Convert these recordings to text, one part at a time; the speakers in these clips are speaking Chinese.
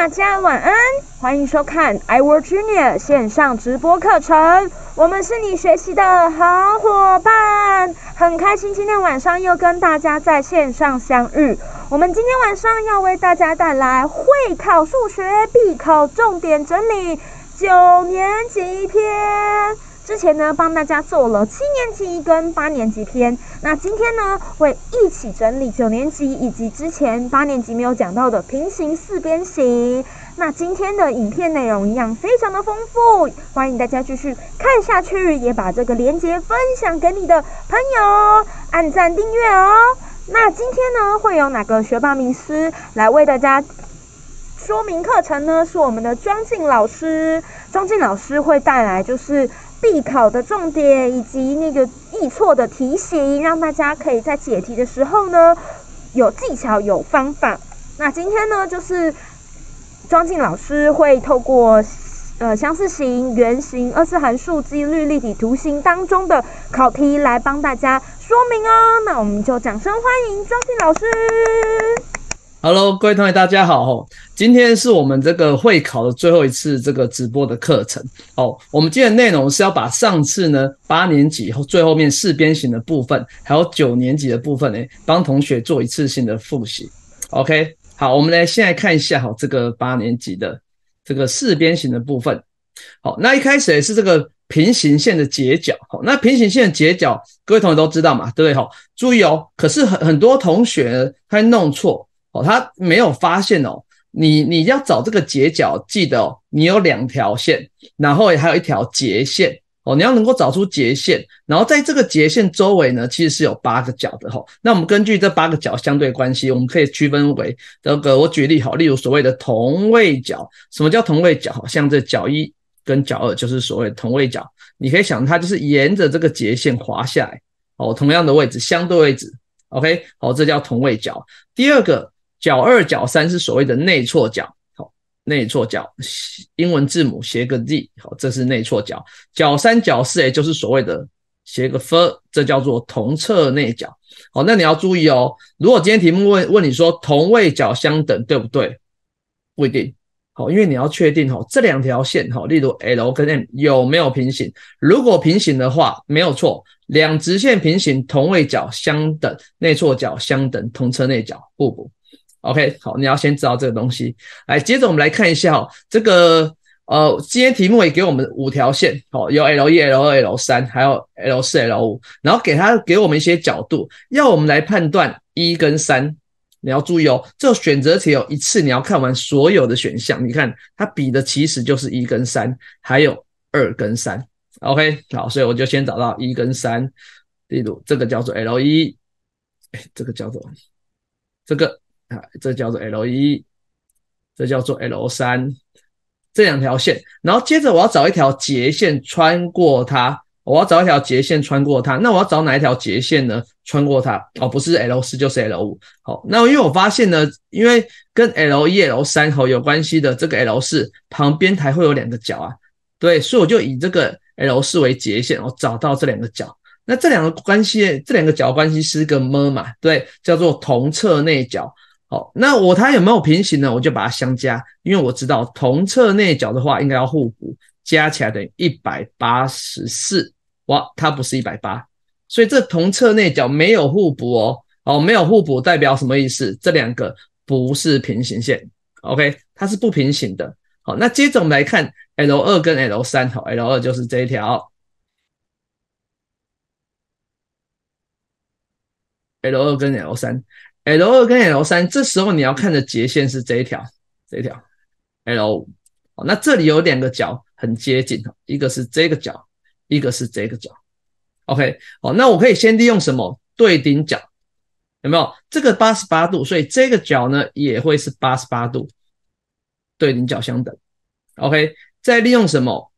大家晚安，欢迎收看 iWord Junior 线上直播课程，我们是你学习的好伙伴，很开心今天晚上又跟大家在线上相遇。我们今天晚上要为大家带来会考数学必考重点整理，九年级篇。之前呢，帮大家做了七年级跟八年级篇，那今天呢会一起整理九年级以及之前八年级没有讲到的平行四边形。那今天的影片内容一样非常的丰富，欢迎大家继续看下去，也把这个连接分享给你的朋友，按赞订阅哦。那今天呢会有哪个学霸名师来为大家说明课程呢？是我们的庄静老师，庄静老师会带来就是。必考的重点以及那个易错的题型，让大家可以在解题的时候呢有技巧、有方法。那今天呢，就是庄静老师会透过呃相似形、圆形、二次函数、几率、立体图形当中的考题来帮大家说明哦。那我们就掌声欢迎庄静老师。Hello，各位同学，大家好哦。今天是我们这个会考的最后一次这个直播的课程。哦。我们今天内容是要把上次呢八年级最后面四边形的部分，还有九年级的部分呢，帮同学做一次性的复习。OK，好，我们来先来看一下哈，这个八年级的这个四边形的部分。好，那一开始也是这个平行线的截角哈。那平行线的截角，各位同学都知道嘛，对不对好，注意哦，可是很很多同学他弄错。哦，他没有发现哦。你你要找这个截角，记得哦，你有两条线，然后还有一条截线哦。你要能够找出截线，然后在这个截线周围呢，其实是有八个角的哈。那我们根据这八个角相对关系，我们可以区分为，这个我举例好，例如所谓的同位角，什么叫同位角？像这角一跟角二就是所谓同位角，你可以想它就是沿着这个截线滑下来，哦，同样的位置，相对位置，OK，好，这叫同位角。第二个。角二、角三是所谓的内错角，好，内错角，英文字母斜个 Z，好，这是内错角。角三、角四也就是所谓的斜个 F，这叫做同侧内角。好，那你要注意哦，如果今天题目问问你说同位角相等，对不对？不一定，好，因为你要确定哦，这两条线哈，例如 L 跟 M 有没有平行？如果平行的话，没有错，两直线平行，同位角相等，内错角相等，同侧内角互补。OK，好，你要先知道这个东西。来，接着我们来看一下哦，这个呃，今天题目也给我们五条线，好，有 L 一、L 二、L 三，还有 L 四、L 五，然后给它给我们一些角度，要我们来判断一跟三。你要注意哦，这个选择题有一次你要看完所有的选项。你看它比的其实就是一跟三，还有二跟三。OK，好，所以我就先找到一跟三，例如这个叫做 L 一，哎，这个叫做这个。啊，这叫做 L 一，这叫做 L 三，这两条线，然后接着我要找一条截线穿过它，我要找一条截线穿过它，那我要找哪一条截线呢？穿过它，哦，不是 L 四就是 L 五。好，那因为我发现呢，因为跟 L 一、L 三和有关系的这个 L 四旁边还会有两个角啊，对，所以我就以这个 L 四为截线，我找到这两个角。那这两个关系，这两个角关系是一个什嘛？对，叫做同侧内角。好，那我它有没有平行呢？我就把它相加，因为我知道同侧内角的话应该要互补，加起来等于一百八十四。哇，它不是一百八，所以这同侧内角没有互补哦。哦，没有互补代表什么意思？这两个不是平行线。OK，它是不平行的。好，那接着我们来看 L 二跟 L 三。好，L 二就是这一条，L 二跟 L 三。L 二跟 L 三，这时候你要看的截线是这一条，这一条 L 五。那这里有两个角很接近，一个是这个角，一个是这个角。OK，好，那我可以先利用什么对顶角？有没有？这个八十八度，所以这个角呢也会是八十八度，对顶角相等。OK，再利用什么？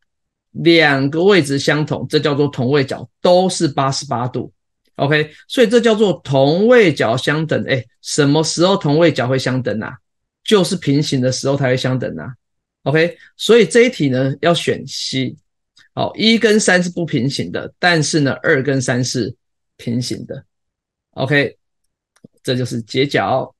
两个位置相同，这叫做同位角，都是八十八度。OK，所以这叫做同位角相等。哎，什么时候同位角会相等啊？就是平行的时候才会相等啊。OK，所以这一题呢要选 C。好，一跟三是不平行的，但是呢二跟三是平行的。OK，这就是解角。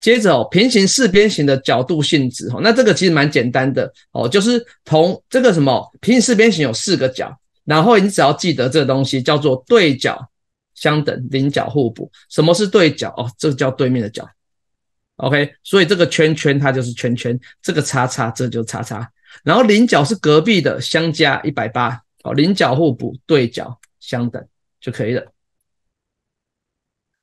接着哦，平行四边形的角度性质哦，那这个其实蛮简单的哦，就是同这个什么平行四边形有四个角。然后你只要记得这个东西叫做对角相等，邻角互补。什么是对角？哦，这叫对面的角。OK，所以这个圈圈它就是圈圈，这个叉叉这就是叉叉。然后邻角是隔壁的，相加一百八。哦，邻角互补，对角相等就可以了。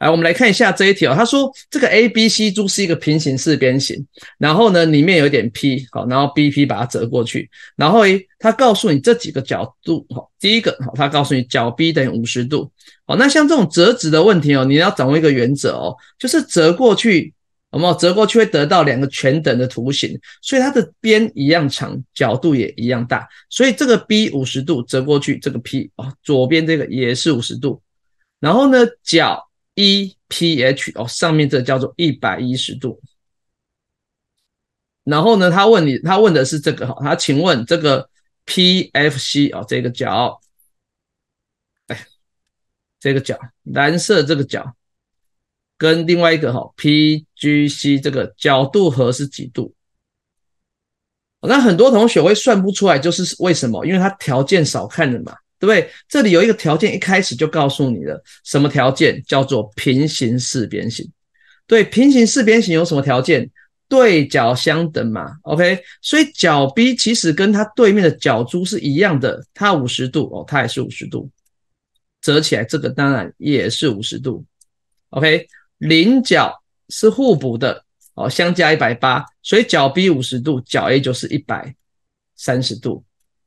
来，我们来看一下这一哦。他说这个 A B C 柱是一个平行四边形，然后呢，里面有点 P，好，然后 B P 把它折过去，然后诶，他告诉你这几个角度，好，第一个，好，他告诉你角 B 等于五十度，好，那像这种折纸的问题哦，你要掌握一个原则哦，就是折过去，我没有？折过去会得到两个全等的图形，所以它的边一样长，角度也一样大，所以这个 B 五十度折过去，这个 P 啊，左边这个也是五十度，然后呢，角。Eph 哦，上面这叫做一百一十度。然后呢，他问你，他问的是这个哈，他请问这个 PFC 哦，这个角，哎，这个角，蓝色这个角跟另外一个哈 PGC 这个角度和是几度？那很多同学会算不出来，就是为什么？因为他条件少看了嘛。对不对？这里有一个条件，一开始就告诉你了，什么条件？叫做平行四边形。对，平行四边形有什么条件？对角相等嘛。OK，所以角 B 其实跟它对面的角珠是一样的，它五十度哦，它也是五十度。折起来，这个当然也是五十度。OK，邻角是互补的哦，相加一百八，所以角 B 五十度，角 A 就是一百三十度。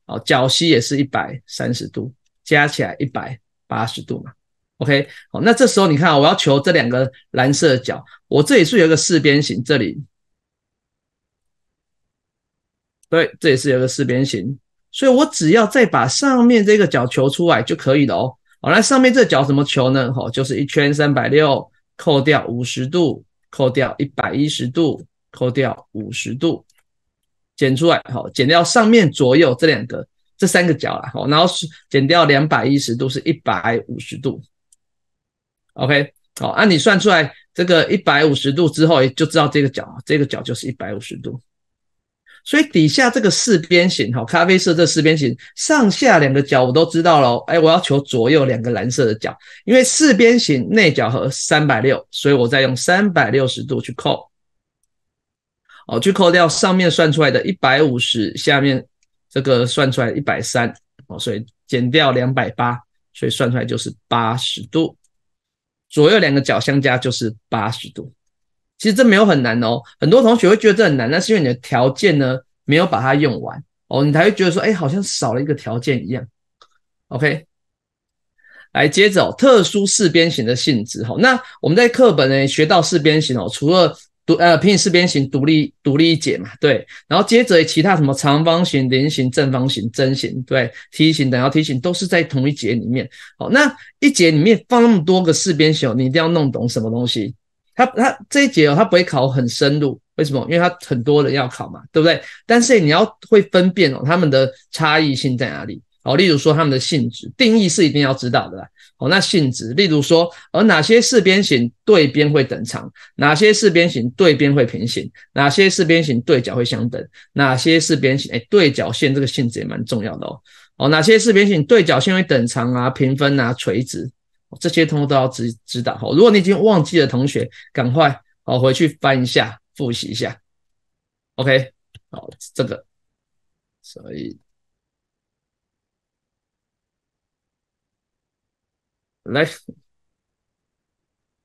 好，角 C 也是一百三十度，加起来一百八十度嘛。OK，好，那这时候你看，我要求这两个蓝色角，我这里是有一个四边形，这里，对，这也是有个四边形，所以我只要再把上面这个角求出来就可以了哦。好，那上面这角怎么求呢？哦，就是一圈三百六，扣掉五十度，扣掉一百一十度，扣掉五十度。减出来，好，减掉上面左右这两个，这三个角啦，好，然后是减掉两百一十度，是一百五十度。OK，好，按你算出来这个一百五十度之后，就知道这个角，这个角就是一百五十度。所以底下这个四边形，哈，咖啡色这四边形上下两个角我都知道了，哎，我要求左右两个蓝色的角，因为四边形内角和三百六，所以我再用三百六十度去扣。哦，去扣掉上面算出来的一百五十，下面这个算出来一百三，哦，所以减掉两百八，所以算出来就是八十度。左右两个角相加就是八十度。其实这没有很难哦，很多同学会觉得这很难，那是因为你的条件呢没有把它用完，哦，你才会觉得说，哎，好像少了一个条件一样。OK，来接着哦，特殊四边形的性质。哦。那我们在课本呢学到四边形哦，除了独呃平行四边形独立独立一节嘛，对，然后接着其他什么长方形、菱形、正方形、针形、对、梯形、等腰梯形都是在同一节里面。好，那一节里面放那么多个四边形，你一定要弄懂什么东西。它它这一节哦，它不会考很深入，为什么？因为它很多人要考嘛，对不对？但是你要会分辨哦，它们的差异性在哪里？好，例如说它们的性质定义是一定要知道的。啦。哦，那性质，例如说，而哪些四边形对边会等长？哪些四边形对边会平行？哪些四边形对角会相等？哪些四边形诶对角线这个性质也蛮重要的哦。哦，哪些四边形对角线会等长啊、平分啊、垂直？这些通通都要知知道。哦，如果你已经忘记了，同学赶快哦回去翻一下复习一下。OK，好，这个所以。来，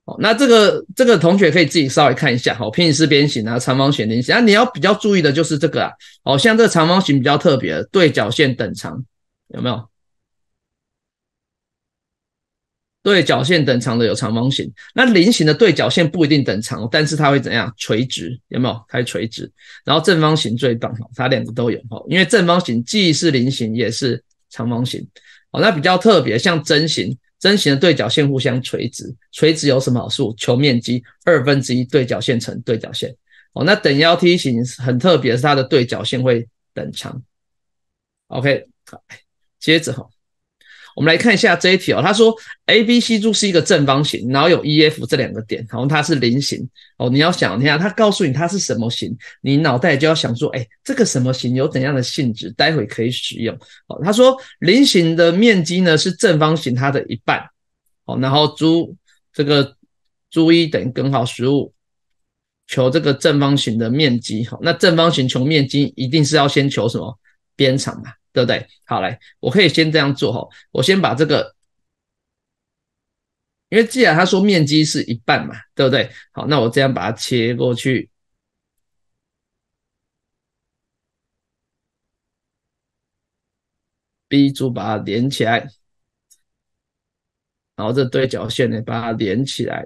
好，那这个这个同学可以自己稍微看一下，好，平行四边形啊，长方形、菱形啊，你要比较注意的就是这个啊，好像这个长方形比较特别，对角线等长，有没有？对角线等长的有长方形，那菱形的对角线不一定等长，但是它会怎样？垂直，有没有？它垂直，然后正方形最棒，它两个都有，因为正方形既是菱形也是长方形，好，那比较特别，像针形。筝形的对角线互相垂直，垂直有什么好处？求面积，二分之一对角线乘对角线。哦，那等腰梯形很特别，是它的对角线会等长。OK，接着哈。我们来看一下这一题哦，他说 A B C 柱是一个正方形，然后有 E F 这两个点，然后它是菱形哦。你要想一下，他告诉你它是什么形，你脑袋就要想说，哎，这个什么形有怎样的性质，待会可以使用哦。他说菱形的面积呢是正方形它的一半，哦，然后柱这个柱一等于根号十五，求这个正方形的面积。好，那正方形求面积一定是要先求什么边长嘛？对不对？好来，我可以先这样做哈，我先把这个，因为既然他说面积是一半嘛，对不对？好，那我这样把它切过去，B 柱把它连起来，然后这对角线呢，把它连起来。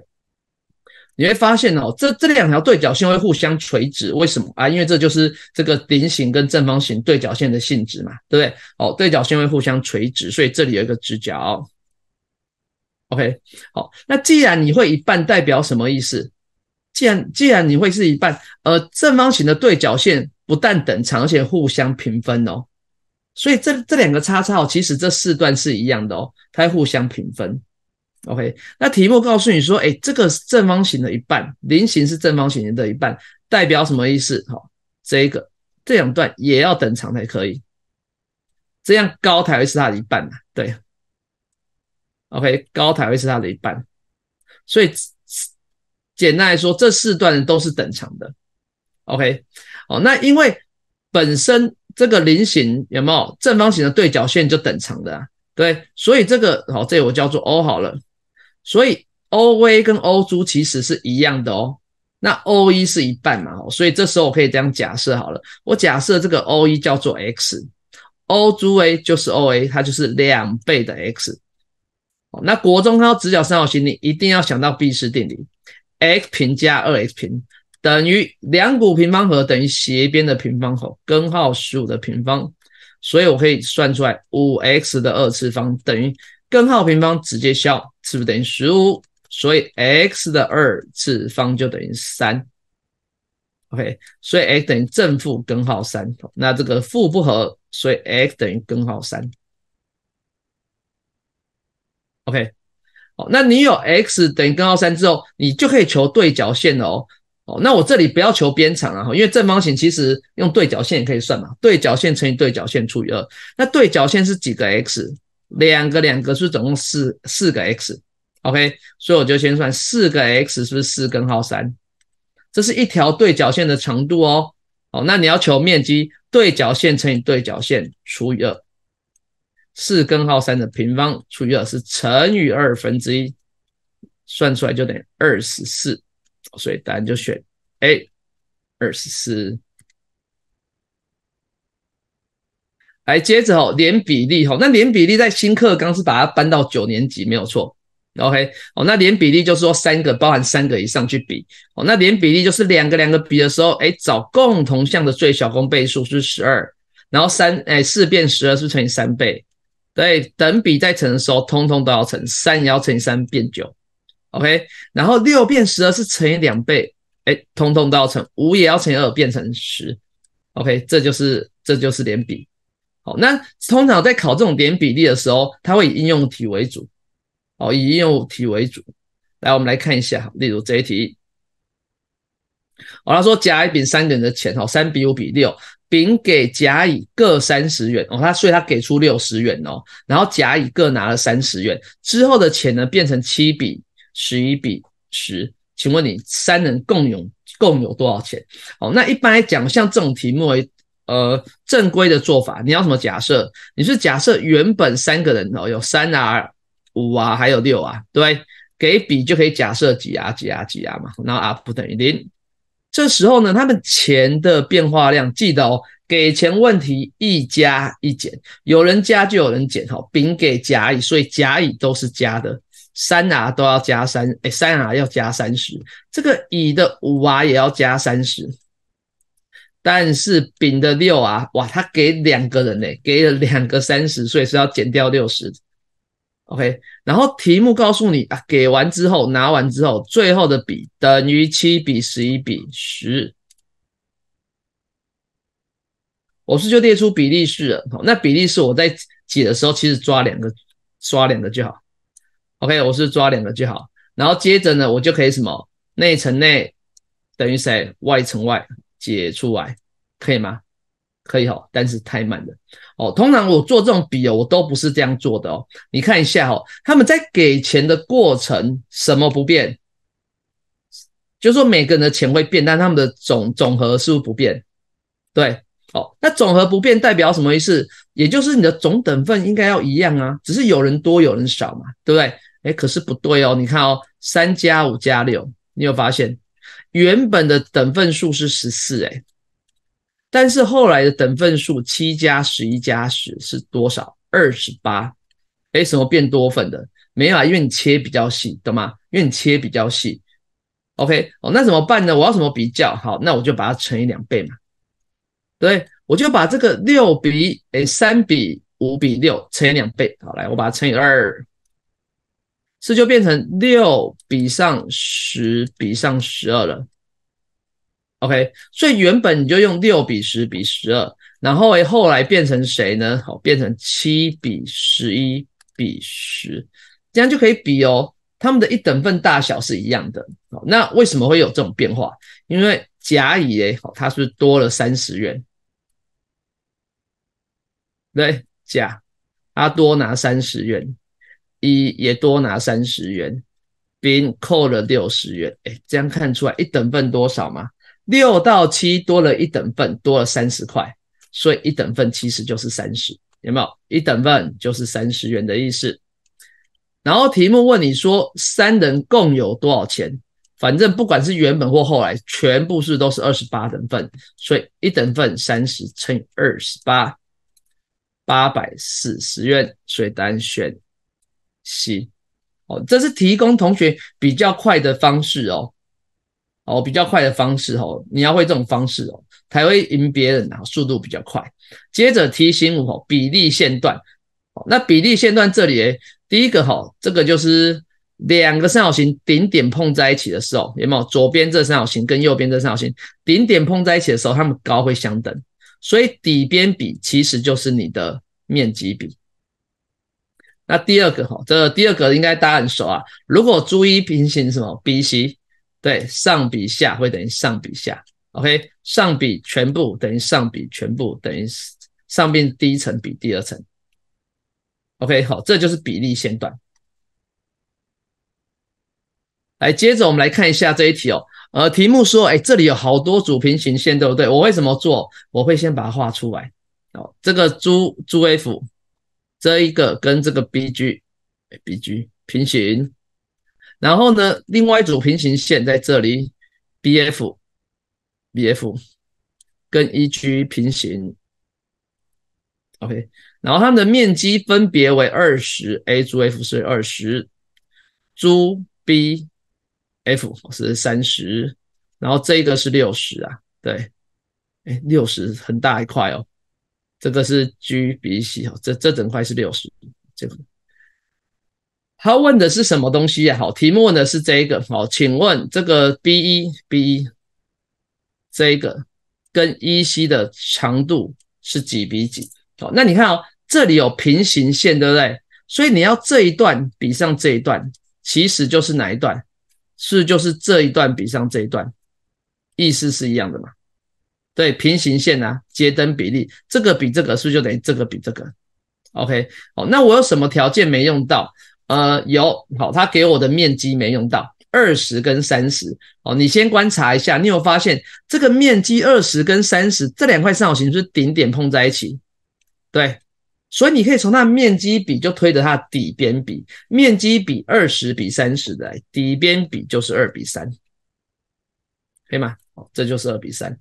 你会发现哦，这这两条对角线会互相垂直，为什么啊？因为这就是这个菱形跟正方形对角线的性质嘛，对不对？哦，对角线会互相垂直，所以这里有一个直角。OK，好，那既然你会一半，代表什么意思？既然既然你会是一半，呃，正方形的对角线不但等长，而且互相平分哦。所以这这两个叉叉，哦，其实这四段是一样的哦，它互相平分。OK，那题目告诉你说，哎，这个是正方形的一半，菱形是正方形的一半，代表什么意思？好，这一个这两段也要等长才可以，这样高才会是它的一半嘛？对，OK，高才会是它的一半，所以简单来说，这四段都是等长的。OK，好，那因为本身这个菱形有没有正方形的对角线就等长的啊？对，所以这个好，这我叫做 O 好了。所以 O A 跟 O 珠其实是一样的哦，那 O E 是一半嘛，所以这时候我可以这样假设好了，我假设这个 O E 叫做 x，O Z A 就是 O A，它就是两倍的 x。那国中高直角三角形，你一定要想到毕氏定理，x 平加二 x 平等于两股平方和等于斜边的平方，和，根号十五的平方，所以我可以算出来五 x 的二次方等于。根号平方直接消，是不是等于十五？所以 x 的二次方就等于三。OK，所以 x 等于正负根号三。那这个负不合，所以 x 等于根号三。OK，好，那你有 x 等于根号三之后，你就可以求对角线了哦。哦，那我这里不要求边长了哈，因为正方形其实用对角线也可以算嘛。对角线乘以对角线除以二，那对角线是几个 x？两个两个是总共四四个 x，OK，所以我就先算四个 x 是不是四根号三？这是一条对角线的长度哦。哦，那你要求面积，对角线乘以对角线除以二，四根号三的平方除以二是乘以二分之一，算出来就等于二十四，所以答案就选 A，二十四。来接着哦，连比例哦，那连比例在新课纲是把它搬到九年级，没有错。OK，哦，那连比例就是说三个包含三个以上去比。哦，那连比例就是两个两个比的时候，哎，找共同项的最小公倍数是十二，然后三哎四变十二是乘以三倍，对，等比再乘的时候，通通都要乘三也要乘以三变九，OK，然后六变十二是乘以两倍，哎，通通都要乘五也要乘以二变成十，OK，这就是这就是连比。哦，那通常在考这种点比例的时候，它会以应用题为主。哦，以应用题为主。来，我们来看一下，例如这一题。好，他说甲、乙、丙三个人的钱，哦，三比五比六。丙给甲、乙各三十元，哦，他所以他给出六十元哦，然后甲、乙各拿了三十元之后的钱呢，变成七比十一比十。请问你三人共有共有多少钱？哦，那一般来讲，像这种题目。呃，正规的做法，你要什么假设？你是假设原本三个人哦，有三啊、五啊，还有六啊，对不对？给笔就可以假设几啊、几啊、几啊嘛，然后 up 不等于零。这时候呢，他们钱的变化量，记得哦，给钱问题一加一减，有人加就有人减。哈，丙给甲乙，所以甲乙都是加的，三啊都要加三，哎，三啊要加三十，这个乙的五啊也要加三十。但是丙的六啊，哇，他给两个人呢，给了两个三十岁是要减掉六十，OK。然后题目告诉你啊，给完之后拿完之后，最后的比等于七比十一比十。我是就列出比例式了。那比例式我在解的时候，其实抓两个，抓两个就好，OK。我是抓两个就好。然后接着呢，我就可以什么内乘内等于谁？外乘外。解出来可以吗？可以哈，但是太慢了哦。通常我做这种比哦，我都不是这样做的哦。你看一下哦，他们在给钱的过程，什么不变？就是说每个人的钱会变，但他们的总总和是不是不变？对，哦，那总和不变代表什么意思？也就是你的总等份应该要一样啊，只是有人多有人少嘛，对不对？哎，可是不对哦，你看哦，三加五加六，你有发现？原本的等份数是十四哎，但是后来的等份数七加十一加十是多少？二十八。哎，什么变多份的？没有啊，因为你切比较细，懂吗？因为你切比较细。OK，哦，那怎么办呢？我要怎么比较好？那我就把它乘以两倍嘛。对，我就把这个六比哎三比五比六乘以两倍。好，来，我把它乘以二。是就变成六比上十比上十二了，OK，所以原本你就用六比十比十二，然后诶，后来变成谁呢？好，变成七比十一比十，这样就可以比哦。他们的一等份大小是一样的。好，那为什么会有这种变化？因为甲乙哎，好，他是多了三十元，对，甲他多拿三十元。一也多拿三十元，冰扣了六十元，哎，这样看出来一等份多少吗？六到七多了一等份，多了三十块，所以一等份其实就是三十，有没有？一等份就是三十元的意思。然后题目问你说三人共有多少钱？反正不管是原本或后来，全部是都是二十八等份，所以一等份三十乘二十八，八百四十元，所以答案选。行，哦，这是提供同学比较快的方式哦，哦，比较快的方式哦，你要会这种方式哦，才会赢别人啊，速度比较快。接着提醒我，比例线段，哦，那比例线段这里，第一个哈，这个就是两个三角形顶点碰在一起的时候，有没有？左边这三角形跟右边这三角形顶点碰在一起的时候，它们高会相等，所以底边比其实就是你的面积比。那第二个哈，这第二个应该大家很熟啊。如果注一平行什么 BC，对，上比下会等于上比下。OK，上比全部等于上比全部等于上面第一层比第二层。OK，好，这就是比例线段。来，接着我们来看一下这一题哦。呃，题目说，哎，这里有好多组平行线，对不对？我为什么做？我会先把它画出来。哦，这个朱朱 F。这一个跟这个 BG、BG 平行，然后呢，另外一组平行线在这里，BF、BF 跟 EG 平行。OK，然后它们的面积分别为二十，A 组 F 是二十，珠 BF 是三十，然后这一个是六十啊，对，哎，六十很大一块哦。这个是 G 比 C 哦，这这整块是六十。这个他问的是什么东西呀？好，题目问的是这个。好，请问这个 B 一 B 一，这个跟 EC 的长度是几比几？好，那你看哦，这里有平行线，对不对？所以你要这一段比上这一段，其实就是哪一段？是就是这一段比上这一段，意思是一样的嘛？对，平行线啊，街灯比例，这个比这个是不是就等于这个比这个，OK。好，那我有什么条件没用到？呃，有，好，他给我的面积没用到，二十跟三十。哦，你先观察一下，你有发现这个面积二十跟三十这两块三角形是顶点碰在一起？对，所以你可以从它的面积比就推着它底边比，面积比二十比三十的底边比就是二比三，可以吗？哦，这就是二比三。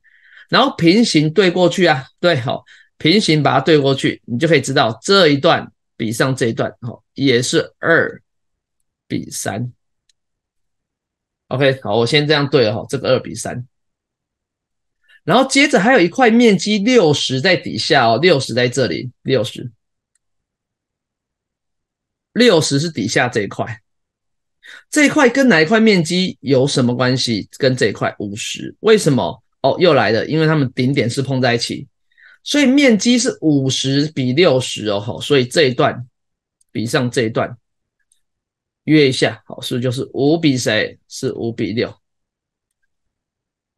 然后平行对过去啊，对，好，平行把它对过去，你就可以知道这一段比上这一段，哦，也是二比三。OK，好，我先这样对了，哈，这个二比三。然后接着还有一块面积六十在底下哦，六十在这里，六十，六十是底下这一块，这一块跟哪一块面积有什么关系？跟这一块五十，为什么？哦，又来了，因为他们顶点是碰在一起，所以面积是五十比六十哦吼，所以这一段比上这一段约一下，好，是不是就是五比谁是五比六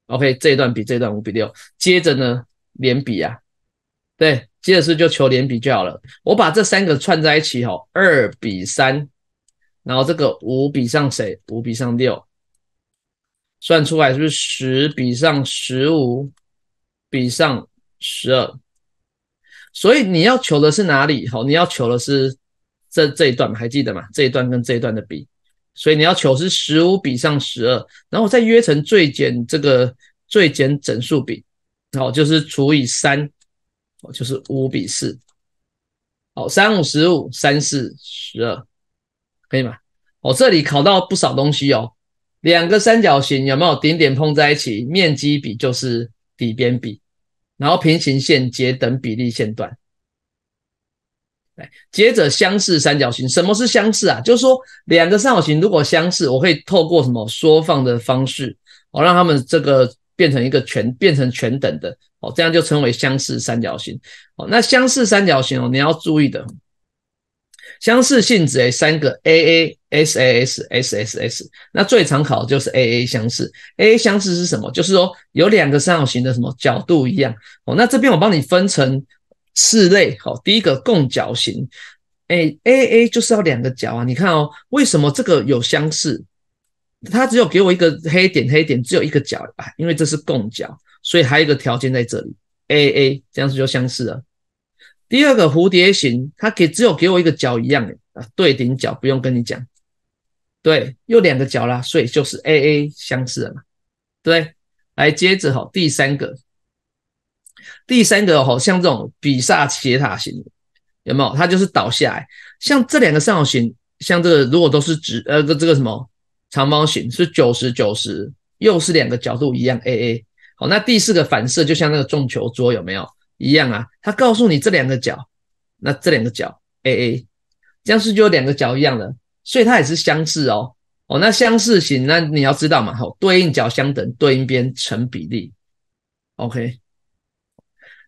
？OK，这一段比这一段五比六，接着呢连比啊，对，接着是就求连比就好了，我把这三个串在一起吼，二比三，然后这个五比上谁？五比上六。算出来是不是十比上十五比上十二？所以你要求的是哪里？好，你要求的是这这一段还记得吗？这一段跟这一段的比。所以你要求是十五比上十二，然后再约成最简这个最简整数比，好，就是除以三，就是五比四。好，三五十五，三四十二，可以吗？我这里考到不少东西哦。两个三角形有没有顶点碰在一起？面积比就是底边比，然后平行线截等比例线段。接着相似三角形，什么是相似啊？就是说两个三角形如果相似，我可以透过什么缩放的方式，哦，让他们这个变成一个全变成全等的，哦，这样就称为相似三角形。哦，那相似三角形哦，你要注意的。相似性质诶，三个 A A S A S S S S，那最常考的就是 A A 相似。A A 相似是什么？就是说有两个三角形的什么角度一样哦。那这边我帮你分成四类，好，第一个共角型，哎 A A 就是要两个角啊。你看哦，为什么这个有相似？它只有给我一个黑点，黑点只有一个角啊，因为这是共角，所以还有一个条件在这里，A A 这样子就相似了。第二个蝴蝶形，它给只有给我一个角一样的啊对顶角不用跟你讲，对，又两个角啦，所以就是 A A 相似的嘛，对，来接着哦，第三个，第三个哦，像这种比萨斜塔形有没有？它就是倒下来，像这两个三角形，像这个如果都是直呃这个什么长方形是九十九十，又是两个角度一样 A A，好，那第四个反射就像那个重球桌有没有？一样啊，他告诉你这两个角，那这两个角 AA，这样是就有两个角一样的，所以它也是相似哦。哦，那相似型，那你要知道嘛，好，对应角相等，对应边成比例。OK，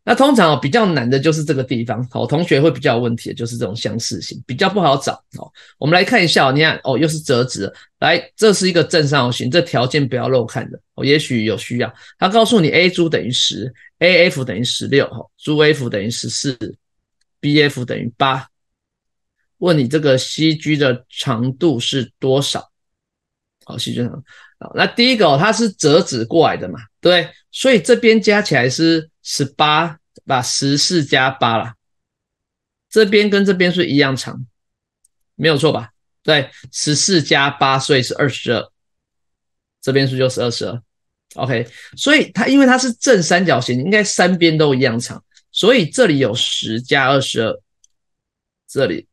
那通常哦比较难的就是这个地方，好，同学会比较有问题的就是这种相似型比较不好找哦。我们来看一下，你看哦又是折纸，来，这是一个正三角形，这条件不要漏看的，哦，也许有需要，他告诉你 A 株等于十。AF 等于十六，哈，CF 等于十四，BF 等于八，问你这个 CG 的长度是多少？好，CG 长。好，那第一个它是折纸过来的嘛，对所以这边加起来是十八，把十四加八啦。这边跟这边是一样长，没有错吧？对，十四加八，所以是二十二。这边是不是就是二十二？OK，所以它因为它是正三角形，应该三边都一样长，所以这里有十加二十二，这里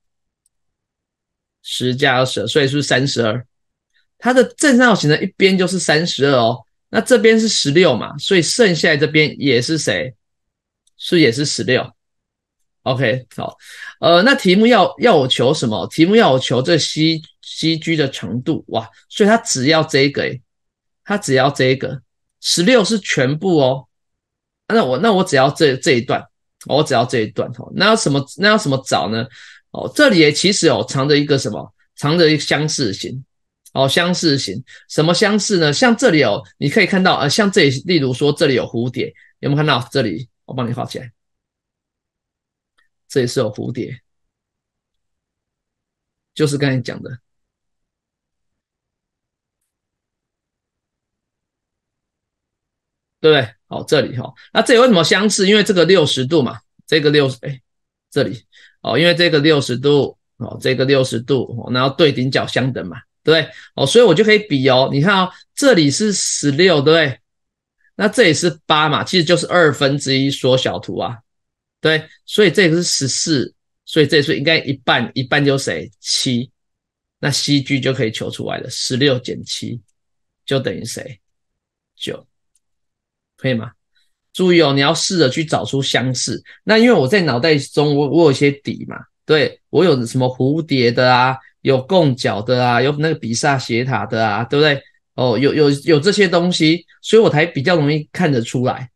十加二十二，所以是三十二。它的正三角形的一边就是三十二哦，那这边是十六嘛，所以剩下这边也是谁？是也是十六。OK，好，呃，那题目要要我求什么？题目要我求这 C C G 的长度哇，所以它只要这个，诶，它只要这个。十六是全部哦，那我那我只要这这一段，我只要这一段哦。那要什么？那要什么找呢？哦，这里也其实哦藏着一个什么？藏着一相似型哦，相似型什么相似呢？像这里哦，你可以看到呃，像这里，例如说这里有蝴蝶，有没有看到？这里我帮你画起来，这里是有蝴蝶，就是刚才讲的。对不对？好，这里哈，那这里为什么相似？因为这个六十度嘛，这个六十哎，这里哦，因为这个六十度哦，这个六十度，哦，然后对顶角相等嘛，对不对？哦，所以我就可以比哦，你看哦，这里是十六，对不对？那这里是八嘛，其实就是二分之一缩小图啊，对，所以这个是十四，所以这是应该一半，一半就谁七，那 C G 就可以求出来了，十六减七就等于谁九。可以吗？注意哦，你要试着去找出相似。那因为我在脑袋中，我我有一些底嘛，对我有什么蝴蝶的啊，有共角的啊，有那个比萨斜塔的啊，对不对？哦，有有有这些东西，所以我才比较容易看得出来。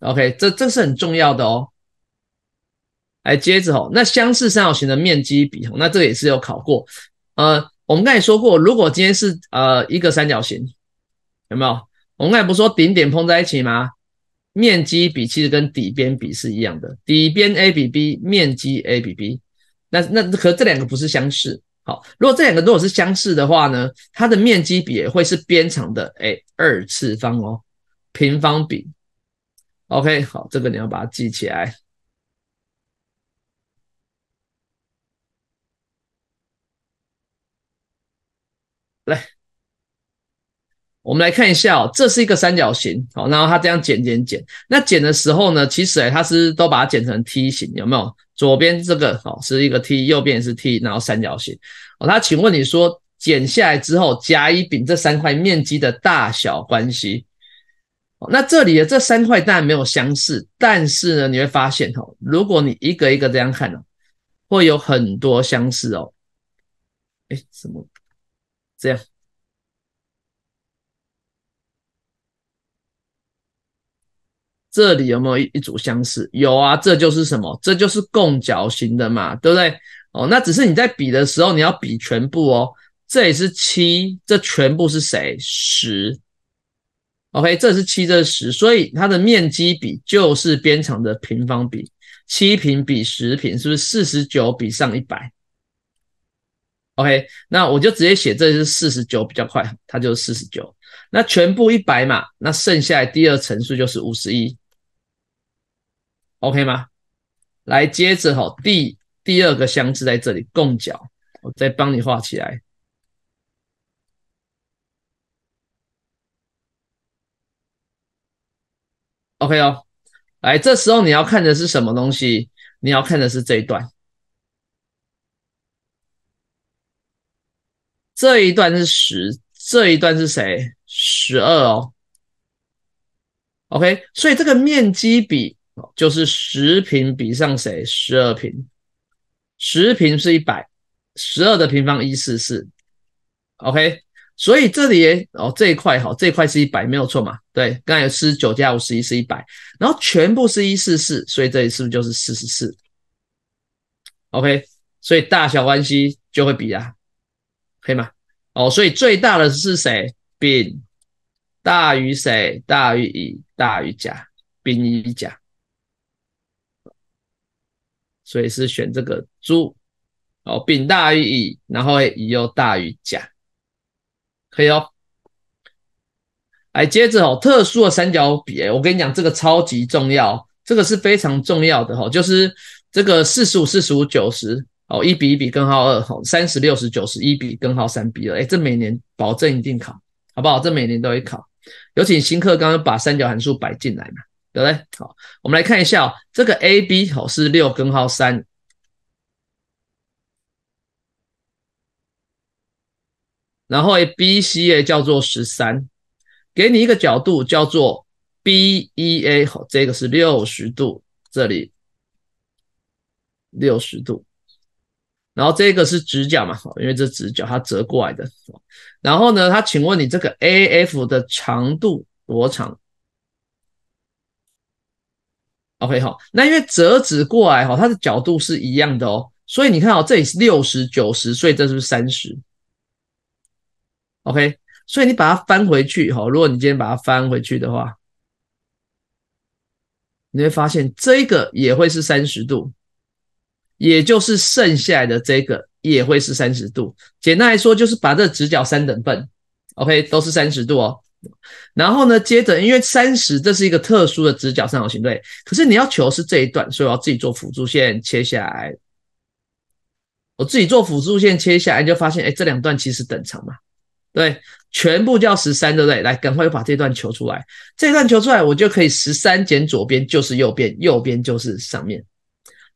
OK，这这是很重要的哦。来接着哦，那相似三角形的面积比，那这也是有考过。呃，我们刚才说过，如果今天是呃一个三角形，有没有？我们刚才不是说顶点碰在一起吗？面积比其实跟底边比是一样的，底边 a 比 b，面积 a 比 b。那那和这两个不是相似。好，如果这两个如果是相似的话呢，它的面积比也会是边长的哎二次方哦，平方比。OK，好，这个你要把它记起来。来。我们来看一下哦，这是一个三角形，好，然后它这样剪剪剪，那剪的时候呢，其实哎，它是都把它剪成梯形，有没有？左边这个哦是一个梯，右边是梯，然后三角形，哦，他请问你说剪下来之后，甲、乙、丙这三块面积的大小关系？哦，那这里的这三块当然没有相似，但是呢，你会发现哦，如果你一个一个这样看哦，会有很多相似哦，哎，什么？这样。这里有没有一组相似？有啊，这就是什么？这就是共角形的嘛，对不对？哦，那只是你在比的时候，你要比全部哦。这里是七，这全部是谁？十。OK，这是七，这是十，所以它的面积比就是边长的平方比，七平比十平，是不是四十九比上一百？OK，那我就直接写这是四十九比较快，它就是四十九。那全部一百嘛，那剩下第二层数就是五十一。OK 吗？来接着哦，第第二个箱子在这里共角，我再帮你画起来。OK 哦，来这时候你要看的是什么东西？你要看的是这一段，这一段是十，这一段是谁？十二哦。OK，所以这个面积比。就是十平比上谁？十二平，十平是一百，十二的平方一四四，OK，所以这里哦这一块哈，这一块是一百没有错嘛？对，刚才有九加五十一是一百，然后全部是一四四，所以这里是不是就是四十四？OK，所以大小关系就会比啊，可以吗？哦，所以最大的是谁？丙大于谁？大于乙，大于甲，丙乙甲。所以是选这个猪哦，丙大于乙，然后乙又大于甲，可以哦。来接着哦，特殊的三角比，我跟你讲，这个超级重要，这个是非常重要的哈，就是这个四十五、四十五、九十哦，一比一比根号二，好，三十六、十、九十，一比根号三比二，哎，这每年保证一定考，好不好？这每年都会考。有请新课刚刚把三角函数摆进来嘛？对不对？好，我们来看一下这个 AB 好是六根号三，然后 ABC A 叫做十三，给你一个角度叫做 BEA 好，这个是六十度，这里六十度，然后这个是直角嘛？好，因为这直角它折过来的，然后呢，他请问你这个 AF 的长度多长？OK，好，那因为折纸过来哈，它的角度是一样的哦，所以你看哦，这里是六十九十，所以这是不是三十。OK，所以你把它翻回去哈，如果你今天把它翻回去的话，你会发现这个也会是三十度，也就是剩下的这个也会是三十度。简单来说，就是把这直角三等份 o k 都是三十度哦。然后呢？接着，因为三十这是一个特殊的直角三角形对，可是你要求是这一段，所以我要自己做辅助线切下来。我自己做辅助线切下来，就发现哎，这两段其实等长嘛，对，全部叫十三对不对？来，赶快把这段求出来，这段求出来，我就可以十三减左边就是右边，右边就是上面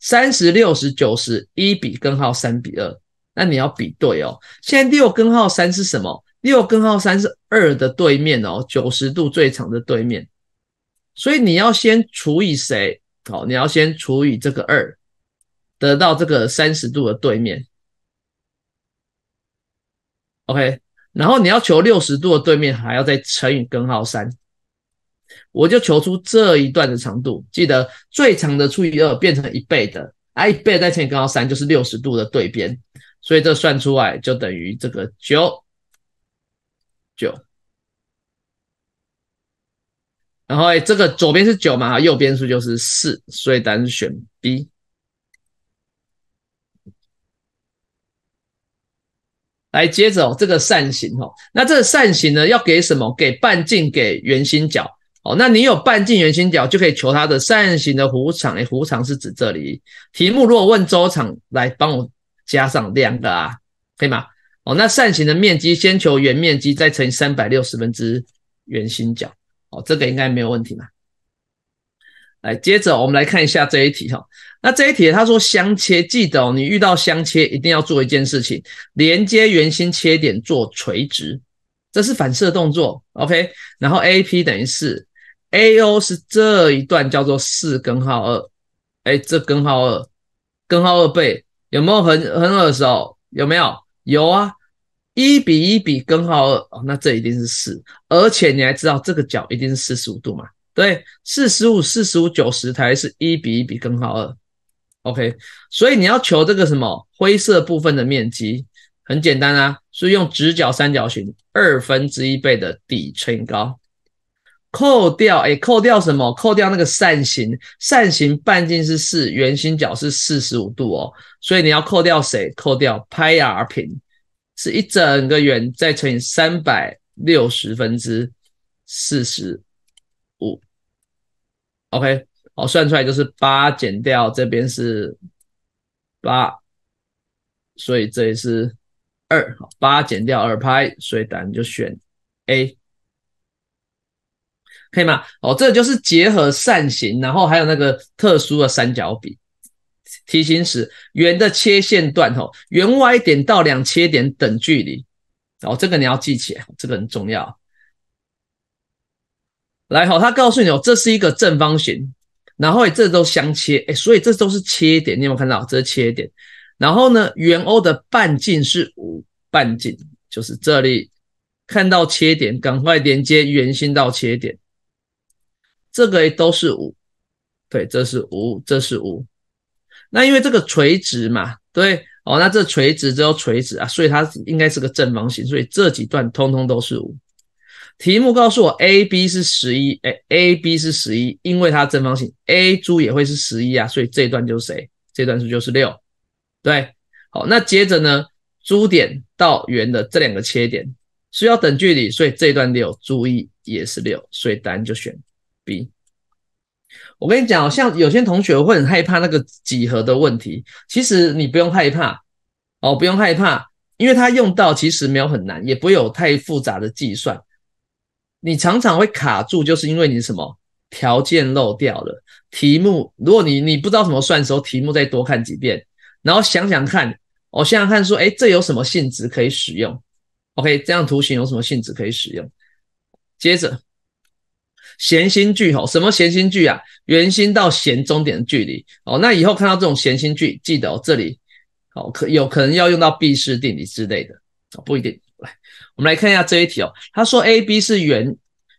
三十六十九十一比根号三比二，那你要比对哦。现在六根号三是什么？六根号三是二的对面哦，九十度最长的对面，所以你要先除以谁？好，你要先除以这个二，得到这个三十度的对面。OK，然后你要求六十度的对面，还要再乘以根号三。我就求出这一段的长度，记得最长的除以二变成一倍的，啊，一倍再乘以根号三就是六十度的对边，所以这算出来就等于这个九。九，然后哎，这个左边是九嘛，右边数就是四，所以答案是选 B。来，接着哦，这个扇形哦，那这个扇形呢，要给什么？给半径，给圆心角。哦，那你有半径、圆心角，就可以求它的扇形的弧长。哎，弧长是指这里。题目如果问周长，来帮我加上两个啊，可以吗？哦，那扇形的面积先求圆面积，再乘三百六十分之圆心角。哦，这个应该没有问题吧？来，接着我们来看一下这一题哈。那这一题他说相切，记得哦，你遇到相切一定要做一件事情，连接圆心切点做垂直，这是反射动作。OK，然后 AP 等于四，AO 是这一段叫做四根号二。哎，这根号二，根号二倍有没有很很耳熟？有没有？有啊，一比一比根号二，那这一定是四，而且你还知道这个角一定是四十五度嘛？对，四十五、四十五、九十台是一比一比根号二，OK。所以你要求这个什么灰色部分的面积，很简单啊，所以用直角三角形二分之一倍的底乘以高。扣掉，诶，扣掉什么？扣掉那个扇形，扇形半径是四，圆心角是四十五度哦，所以你要扣掉谁？扣掉派 r 平，是一整个圆再乘以三百六十分之四十五，OK，好，算出来就是八减掉这边是八，所以这里是二，八减掉二派，所以答案就选 A。可以吗？哦，这个就是结合扇形，然后还有那个特殊的三角比、梯形时，圆的切线段，吼，圆 Y 点到两切点等距离。哦，这个你要记起来，这个很重要。来，好，他告诉你哦，这是一个正方形，然后这都相切，哎，所以这都是切点，你有没有看到？这是切点。然后呢，圆 O 的半径是五，半径就是这里看到切点，赶快连接圆心到切点。这个也都是五，对，这是五，这是五。那因为这个垂直嘛，对，哦，那这垂直后垂直啊，所以它应该是个正方形，所以这几段通通都是五。题目告诉我，AB 是十一，哎，AB 是十一，因为它正方形 a 柱也会是十一啊，所以这一段就是谁？这段数就是六，对，好，那接着呢珠点到圆的这两个切点是要等距离，所以这段六注意也是六，所以答案就选。B，我跟你讲像有些同学会很害怕那个几何的问题，其实你不用害怕哦，不用害怕，因为它用到其实没有很难，也不会有太复杂的计算。你常常会卡住，就是因为你什么条件漏掉了。题目，如果你你不知道怎么算的时候，题目再多看几遍，然后想想看，我想想看，说，哎，这有什么性质可以使用？OK，这样图形有什么性质可以使用？接着。弦心距哦，什么弦心距啊？圆心到弦中点的距离哦。那以后看到这种弦心距，记得哦，这里哦，可有可能要用到毕氏定理之类的哦，不一定。来，我们来看一下这一题哦。他说 AB 是圆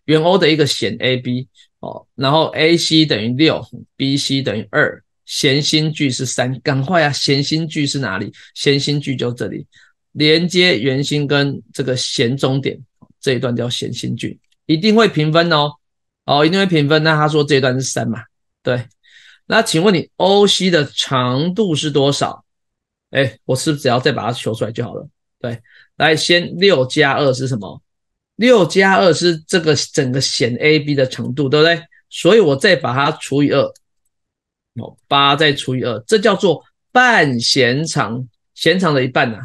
圆 O 的一个弦 AB 哦，然后 AC 等于六，BC 等于二，弦心距是三。赶快啊，弦心距是哪里？弦心距就这里，连接圆心跟这个弦中点这一段叫弦心距，一定会平分哦。哦，一定会平分。那他说这一段是三嘛？对。那请问你 O C 的长度是多少？哎，我是不是只要再把它求出来就好了？对。来，先六加二是什么？六加二是这个整个弦 A B 的长度，对不对？所以我再把它除以二，哦，八再除以二，这叫做半弦长，弦长的一半呐。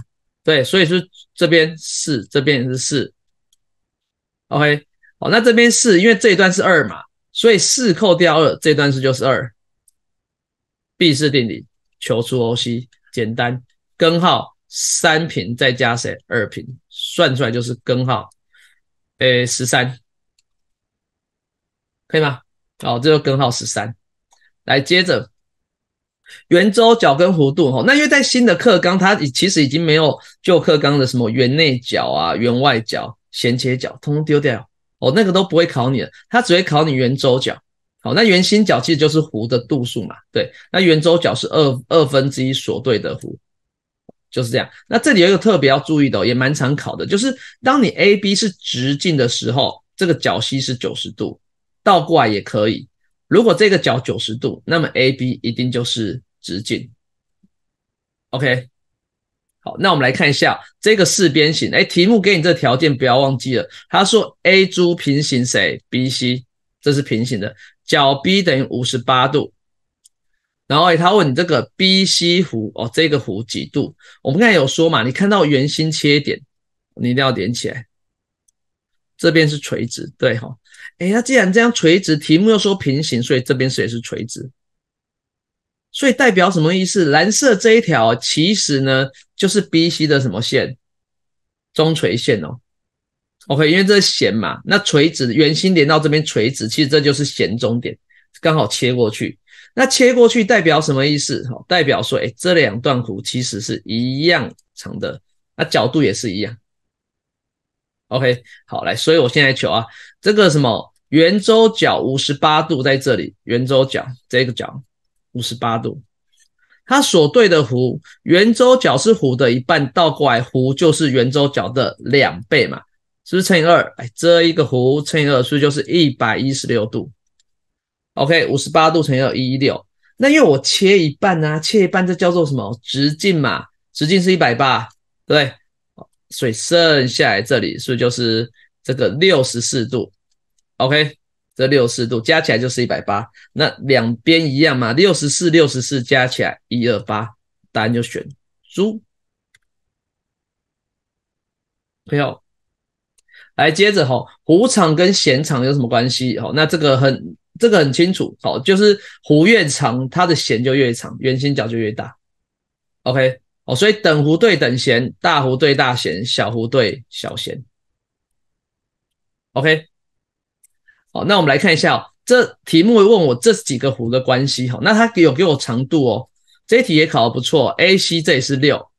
对，所以是这边四，这边也是四。OK。好，那这边是因为这一段是二嘛，所以四扣掉二，这段是就是二。B 是定理求出 OC，简单，根号三平再加谁二平，算出来就是根号诶十三，可以吗？好，这就根号十三。来接着圆周角跟弧度，哦，那因为在新的课纲，它其实已经没有旧课纲的什么圆内角啊、圆外角、弦切角，通通丢掉。哦，那个都不会考你的，它只会考你圆周角。好，那圆心角其实就是弧的度数嘛。对，那圆周角是二二分之一所对的弧，就是这样。那这里有一个特别要注意的哦，也蛮常考的，就是当你 AB 是直径的时候，这个角 C 是九十度，倒过来也可以。如果这个角九十度，那么 AB 一定就是直径。OK。好，那我们来看一下这个四边形。哎，题目给你这条件不要忘记了，他说 a 柱平行谁？BC，这是平行的。角 B 等于五十八度。然后哎，他问你这个 BC 弧哦，这个弧几度？我们刚才有说嘛，你看到圆心切点，你一定要连起来。这边是垂直，对哈。哎，那既然这样垂直，题目又说平行，所以这边也是垂直。所以代表什么意思？蓝色这一条其实呢，就是 BC 的什么线？中垂线哦。OK，因为这是弦嘛，那垂直圆心连到这边垂直，其实这就是弦中点，刚好切过去。那切过去代表什么意思？代表说，哎，这两段弧其实是一样长的，那角度也是一样。OK，好来，所以我现在求啊，这个什么圆周角五十八度在这里，圆周角这个角。五十八度，它所对的弧圆周角是弧的一半，倒过来弧就是圆周角的两倍嘛，是不是乘以二？哎，这一个弧乘以二，是不是就是一百一十六度？OK，五十八度乘以二一六，那因为我切一半呢，切一半，这叫做什么？直径嘛，直径是一百八，对，所以剩下来这里是不是就是这个六十四度？OK。这六十度加起来就是一百八，那两边一样嘛，六十四六十四加起来一二八，答案就选猪。友，来接着吼，弧长跟弦长有什么关系？吼，那这个很这个很清楚，吼，就是弧越长，它的弦就越长，圆心角就越大。OK，哦，所以等弧对等弦，大弧对大弦，小弧对小弦。OK。那我们来看一下，这题目问我这几个弧的关系。哦。那它有给我长度哦。这一题也考得不错。AC 这也是六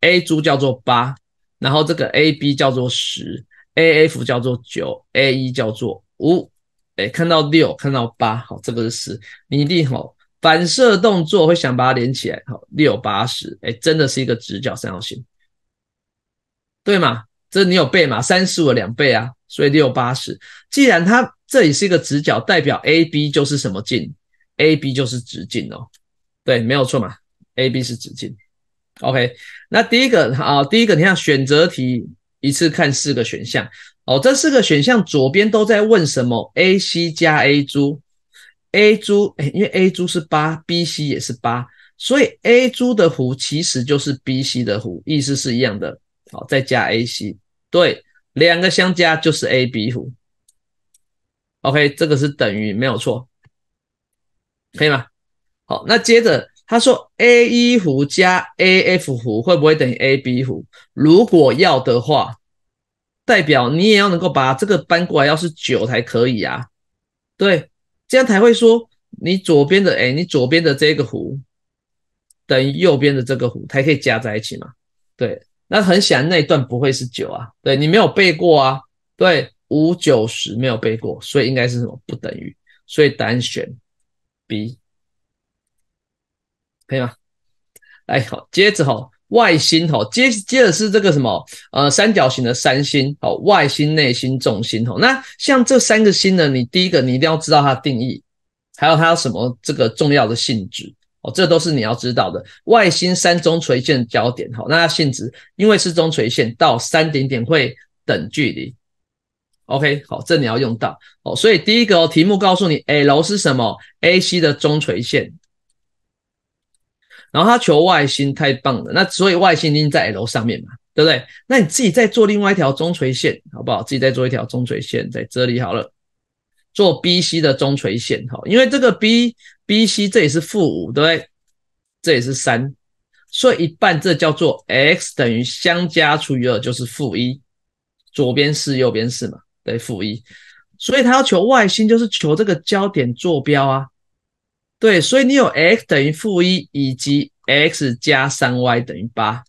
a 珠叫做八，然后这个 AB 叫做十，AF 叫做九 a 一叫做五。哎，看到六，看到八，好，这个是十。你一定好反射动作会想把它连起来。好，六八十，哎，真的是一个直角三角形，对吗？这你有背吗？三数的两倍啊。所以六八十，既然它这里是一个直角，代表 AB 就是什么径？AB 就是直径哦。对，没有错嘛。AB 是直径。OK，那第一个啊，第一个，你看选择题一次看四个选项哦。这四个选项左边都在问什么？AC 加 A 猪，A 猪哎，因为 A 猪是八，BC 也是八，所以 A 猪的弧其实就是 BC 的弧，意思是一样的。好，再加 AC，对。两个相加就是 AB 弧，OK，这个是等于没有错，可以吗？好，那接着他说 A 一弧加 AF 弧会不会等于 AB 弧？如果要的话，代表你也要能够把这个搬过来，要是九才可以啊。对，这样才会说你左边的，哎，你左边的这个弧等于右边的这个弧，才可以加在一起嘛？对。那很显然那一段不会是九啊，对你没有背过啊，对五九十没有背过，所以应该是什么不等于，所以答案选 B 可以吗？来好，接着哈外心哈，接接着是这个什么呃三角形的三星哦外心、内心、重心哦。那像这三个心呢，你第一个你一定要知道它的定义，还有它有什么这个重要的性质。这都是你要知道的外心、三中垂线交点。好，那性质因为是中垂线到三顶点会等距离。OK，好，这你要用到。哦，所以第一个题目告诉你，L 是什么？AC 的中垂线。然后他求外心，太棒了。那所以外心一定在 L 上面嘛，对不对？那你自己再做另外一条中垂线，好不好？自己再做一条中垂线，在这里好了，做 BC 的中垂线。好，因为这个 B。B C 这也是负五，对不对？这也是三，所以一半这叫做 x 等于相加除以二，就是负一。左边是右边是嘛，对负一。所以它要求外心，就是求这个焦点坐标啊。对，所以你有 x 等于负一，以及 x 加三 y 等于八。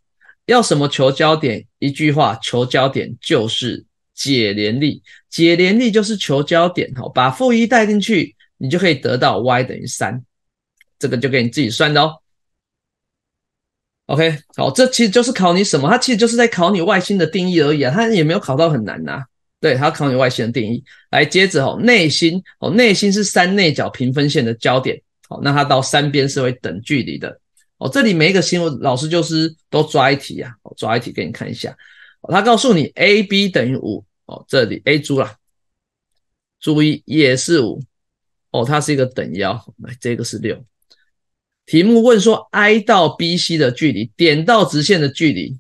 要什么求焦点？一句话，求焦点就是解联立，解联立就是求焦点。好，把负一带进去。你就可以得到 y 等于三，这个就给你自己算的哦。OK，好，这其实就是考你什么？它其实就是在考你外心的定义而已啊，它也没有考到很难呐。对，它考你外心的定义。来，接着哦，内心哦，内心是三内角平分线的交点。好，那它到三边是会等距离的。哦，这里每一个星，我老师就是都抓一题啊，抓一题给你看一下。他告诉你 AB 等于五，哦，这里 A 朱了，注意也是五。哦，它是一个等腰，来这个是六。题目问说，I 到 BC 的距离，点到直线的距离，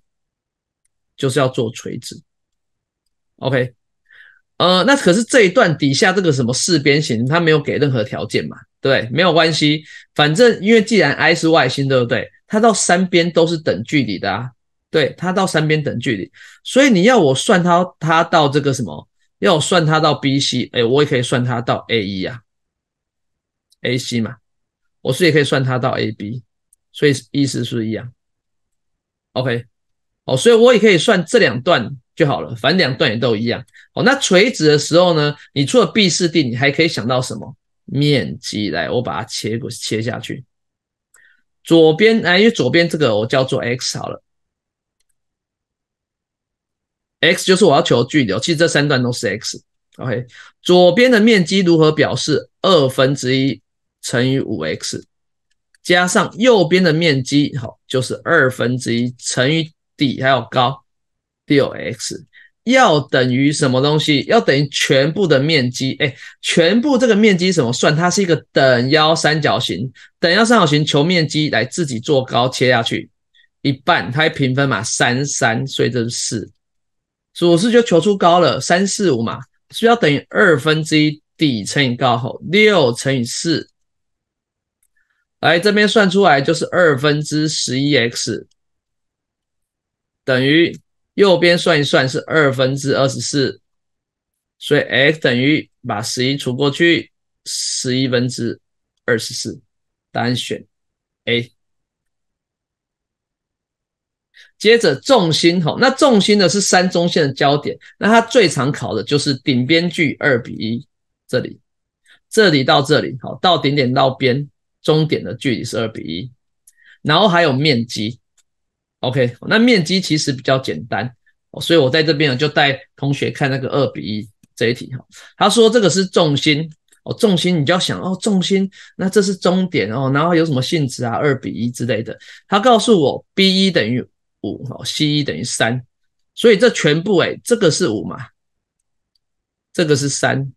就是要做垂直。OK，呃，那可是这一段底下这个什么四边形，它没有给任何条件嘛，对，没有关系，反正因为既然 I 是外心，对不对？它到三边都是等距离的啊，对，它到三边等距离，所以你要我算它，它到这个什么，要我算它到 BC，哎，我也可以算它到 AE 啊。AC 嘛，我是也可以算它到 AB，所以意思是一样？OK，哦，所以我也可以算这两段就好了，反正两段也都一样。哦，那垂直的时候呢？你除了 B 四 D，你还可以想到什么面积？来，我把它切过切下去，左边啊，因为左边这个我叫做 x 好了，x 就是我要求距离。其实这三段都是 x，OK，左边的面积如何表示？二分之一。乘以五 x，加上右边的面积，好，就是二分之一乘以底还有高六 x，要等于什么东西？要等于全部的面积。哎，全部这个面积怎么算？它是一个等腰三角形，等腰三角形求面积，来自己做高切下去一半，它平分嘛，三三，所以这是四，所以我是就求出高了三四五嘛，是要等于二分之一底乘以高后六乘以四。来这边算出来就是二分之十一 x 等于右边算一算是二分之二十四，所以 x 等于把十一除过去十一分之二十四，答案选 A。接着重心好，那重心呢是三中线的交点，那它最常考的就是顶边距二比一这里，这里到这里好到顶点到边。终点的距离是二比一，然后还有面积。OK，那面积其实比较简单，所以我在这边呢就带同学看那个二比一这一题哈。他说这个是重心哦，重心你就要想哦，重心那这是终点哦，然后有什么性质啊，二比一之类的。他告诉我 B 一等于五哦，C 一等于三，所以这全部哎，这个是五嘛，这个是三。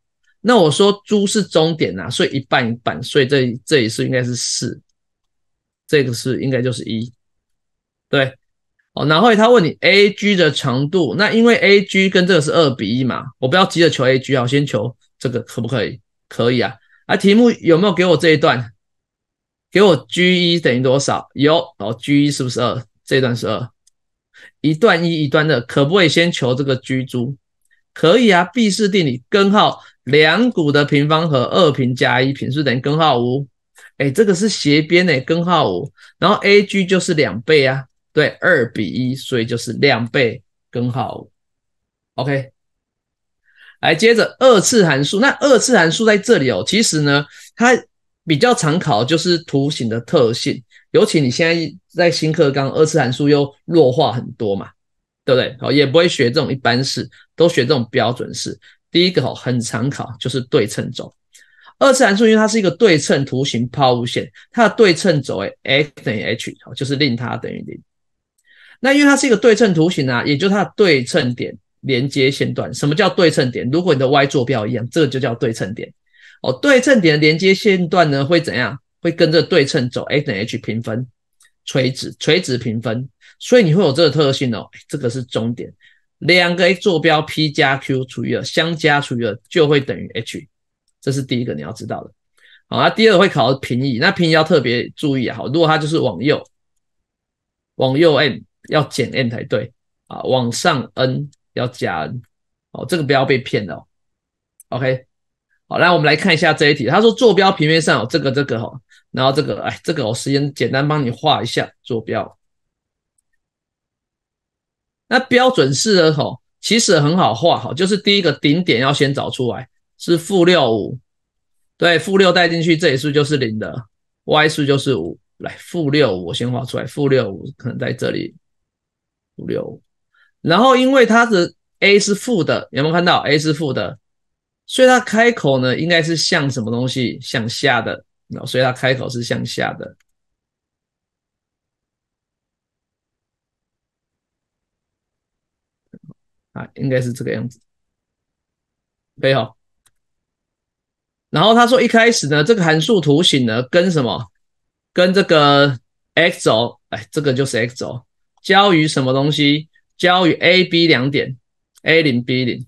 那我说猪是终点呐，所以一半一半，所以这这也是应该是四，这个是应该就是一，对，哦，然后他问你 AG 的长度，那因为 AG 跟这个是二比一嘛，我不要急着求 AG，我先求这个可不可以？可以啊，啊，题目有没有给我这一段？给我 G 一等于多少？有，哦，G 一是不是二？这一段是二，一段一，一段二，可不可以先求这个 G 猪？可以啊，毕氏定理，根号。两股的平方和二平加一平是等于根号五，哎，这个是斜边的根号五，然后 AG 就是两倍啊，对，二比一，所以就是两倍根号五。OK，来接着二次函数，那二次函数在这里哦，其实呢，它比较常考就是图形的特性，尤其你现在在新课纲二次函数又弱化很多嘛，对不对？哦，也不会学这种一般式，都学这种标准式。第一个哈很常考就是对称轴，二次函数因为它是一个对称图形抛物线，它的对称轴诶 x 等于 h 哦，就是令它等于零。那因为它是一个对称图形啊，也就它的对称点连接线段，什么叫对称点？如果你的 y 坐标一样，这个就叫对称点哦。对称点的连接线段呢会怎样？会跟着对称轴 x 等于 h 平分，垂直，垂直平分，所以你会有这个特性哦。这个是终点。两个 a 坐标 p 加 q 除以二相加除以二就会等于 h，这是第一个你要知道的。好，第二会考平移，那平移要特别注意啊。好，如果它就是往右，往右 n 要减 n 才对啊。往上 n 要加 n，哦，这个不要被骗了。OK，好，来我们来看一下这一题。他说坐标平面上有这个这个哈，然后这个哎，这个我时间简单帮你画一下坐标。那标准式的吼，其实很好画，好，就是第一个顶点要先找出来，是负六五，对，负六带进去，这 x 就是零的，y 数就是五，来负六我先画出来，负六可能在这里负六，然后因为它的 a 是负的，有没有看到 a 是负的，所以它开口呢应该是向什么东西向下的，所以它开口是向下的。应该是这个样子，对吼。然后他说一开始呢，这个函数图形呢跟什么，跟这个 x 轴，哎，这个就是 x 轴，交于什么东西？交于 A、B 两点，A 零 B 零。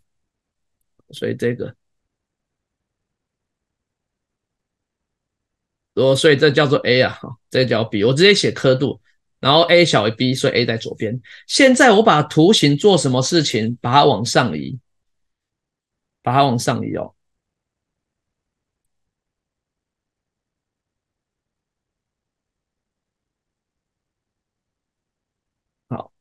所以这个，哦，所以这叫做 A 啊，这叫 B，我直接写刻度。然后 a 小于 b，所以 a 在左边。现在我把图形做什么事情？把它往上移，把它往上移哦。好，